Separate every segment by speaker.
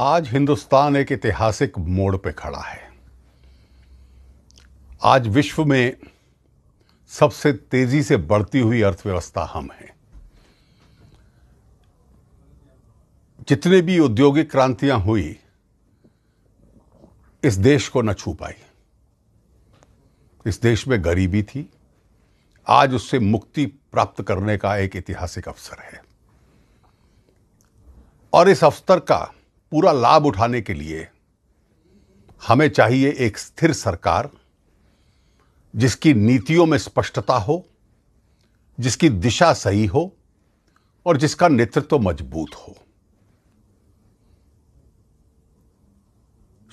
Speaker 1: आज हिंदुस्तान एक ऐतिहासिक मोड़ पे खड़ा है आज विश्व में सबसे तेजी से बढ़ती हुई अर्थव्यवस्था हम हैं जितने भी औद्योगिक क्रांतियां हुई इस देश को न छू पाई इस देश में गरीबी थी आज उससे मुक्ति प्राप्त करने का एक ऐतिहासिक अवसर है और इस अवसर का पूरा लाभ उठाने के लिए हमें चाहिए एक स्थिर सरकार जिसकी नीतियों में स्पष्टता हो जिसकी दिशा सही हो और जिसका नेतृत्व मजबूत हो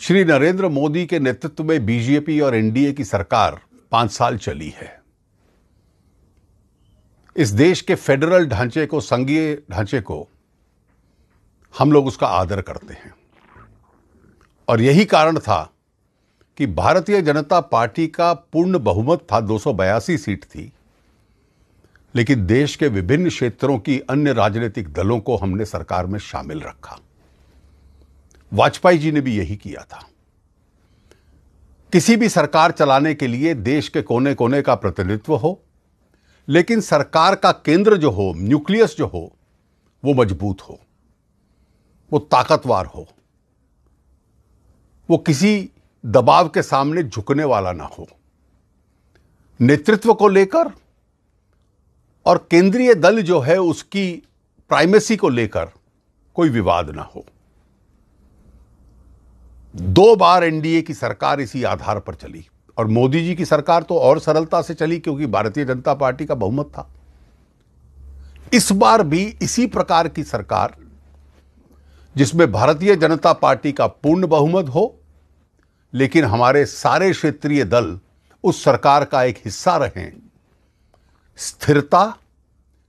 Speaker 1: श्री नरेंद्र मोदी के नेतृत्व में बीजेपी और एनडीए की सरकार पांच साल चली है इस देश के फेडरल ढांचे को संघीय ढांचे को हम लोग उसका आदर करते हैं और यही कारण था कि भारतीय जनता पार्टी का पूर्ण बहुमत था दो सीट थी लेकिन देश के विभिन्न क्षेत्रों की अन्य राजनीतिक दलों को हमने सरकार में शामिल रखा वाजपेयी जी ने भी यही किया था किसी भी सरकार चलाने के लिए देश के कोने कोने का प्रतिनिधित्व हो लेकिन सरकार का केंद्र जो हो न्यूक्लियस जो हो वो मजबूत हो वो ताकतवर हो वो किसी दबाव के सामने झुकने वाला ना हो नेतृत्व को लेकर और केंद्रीय दल जो है उसकी प्राइमेसी को लेकर कोई विवाद ना हो दो बार एनडीए की सरकार इसी आधार पर चली और मोदी जी की सरकार तो और सरलता से चली क्योंकि भारतीय जनता पार्टी का बहुमत था इस बार भी इसी प्रकार की सरकार जिसमें भारतीय जनता पार्टी का पूर्ण बहुमत हो लेकिन हमारे सारे क्षेत्रीय दल उस सरकार का एक हिस्सा रहें स्थिरता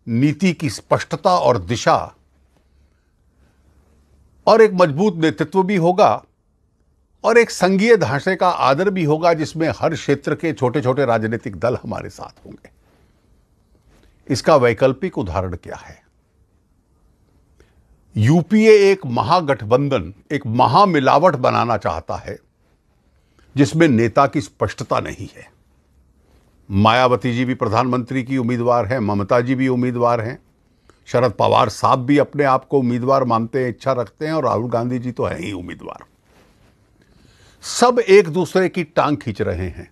Speaker 1: नीति की स्पष्टता और दिशा और एक मजबूत नेतृत्व भी होगा और एक संघीय ढांचे का आदर भी होगा जिसमें हर क्षेत्र के छोटे छोटे राजनीतिक दल हमारे साथ होंगे इसका वैकल्पिक उदाहरण क्या है यूपीए एक महागठबंधन एक महामिलावट बनाना चाहता है जिसमें नेता की स्पष्टता नहीं है मायावती जी भी प्रधानमंत्री की उम्मीदवार हैं ममता जी भी उम्मीदवार हैं शरद पवार साहब भी अपने आप को उम्मीदवार मानते हैं इच्छा रखते हैं और राहुल गांधी जी तो हैं ही उम्मीदवार सब एक दूसरे की टांग खींच रहे हैं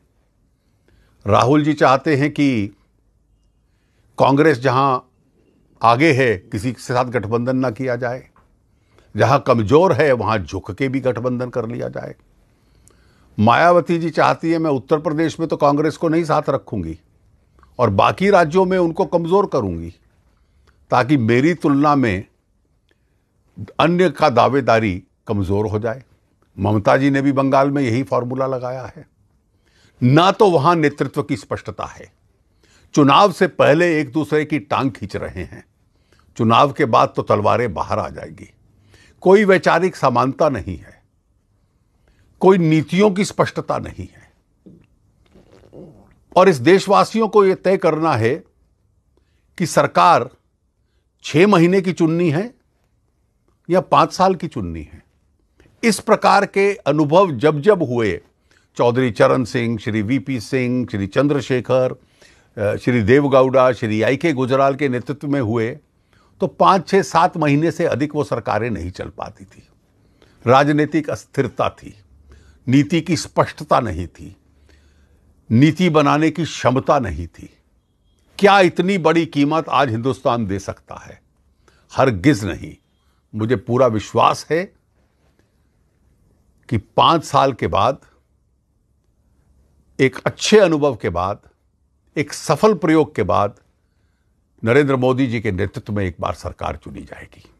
Speaker 1: राहुल जी चाहते हैं कि कांग्रेस जहां आगे है किसी के साथ गठबंधन ना किया जाए जहां कमजोर है वहां झुक के भी गठबंधन कर लिया जाए मायावती जी चाहती है मैं उत्तर प्रदेश में तो कांग्रेस को नहीं साथ रखूंगी और बाकी राज्यों में उनको कमजोर करूंगी ताकि मेरी तुलना में अन्य का दावेदारी कमजोर हो जाए ममता जी ने भी बंगाल में यही फॉर्मूला लगाया है ना तो वहां नेतृत्व की स्पष्टता है चुनाव से पहले एक दूसरे की टांग खींच रहे हैं चुनाव के बाद तो तलवारें बाहर आ जाएगी कोई वैचारिक समानता नहीं है कोई नीतियों की स्पष्टता नहीं है और इस देशवासियों को यह तय करना है कि सरकार छह महीने की चुननी है या पांच साल की चुननी है इस प्रकार के अनुभव जब जब हुए चौधरी चरण सिंह श्री वीपी सिंह श्री चंद्रशेखर श्री देवगौड़ा श्री आई के गुजराल के नेतृत्व में हुए तो पाँच छः सात महीने से अधिक वो सरकारें नहीं चल पाती थी राजनीतिक अस्थिरता थी नीति की स्पष्टता नहीं थी नीति बनाने की क्षमता नहीं थी क्या इतनी बड़ी कीमत आज हिंदुस्तान दे सकता है हर गिज नहीं मुझे पूरा विश्वास है कि पांच साल के बाद एक अच्छे अनुभव के बाद एक सफल प्रयोग के बाद नरेंद्र मोदी जी के नेतृत्व में एक बार सरकार चुनी जाएगी